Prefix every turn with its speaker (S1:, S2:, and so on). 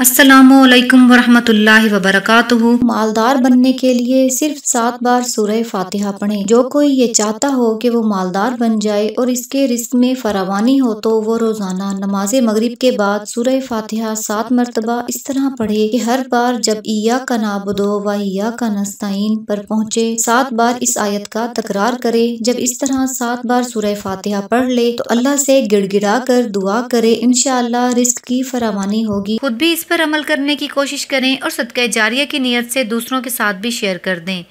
S1: असलकम वरहमतुल्लाह वरक मालदार बनने के लिए सिर्फ सात बार सूरह फातिहा पढ़ें जो कोई ये चाहता हो कि वो मालदार बन जाए और इसके रिस्क में फरावानी हो तो वो रोज़ाना नमाज मग़रब के बाद सूरह फातिहा सात मरतबा इस तरह पढ़े कि हर बार जब ईया का नाबदो व ईया का नस्ताइन पर पहुँचे सात बार इस आयत का तकरार करे जब इस तरह सात बार सूरह फातिहा पढ़ ले तो अल्लाह से गिड़गिड़ा कर दुआ करे इनशाला रिस्क की फरावानी होगी खुद भी इस पर अमल करने की कोशिश करें और सदका जारिया की नीयत से दूसरों के साथ भी शेयर कर दें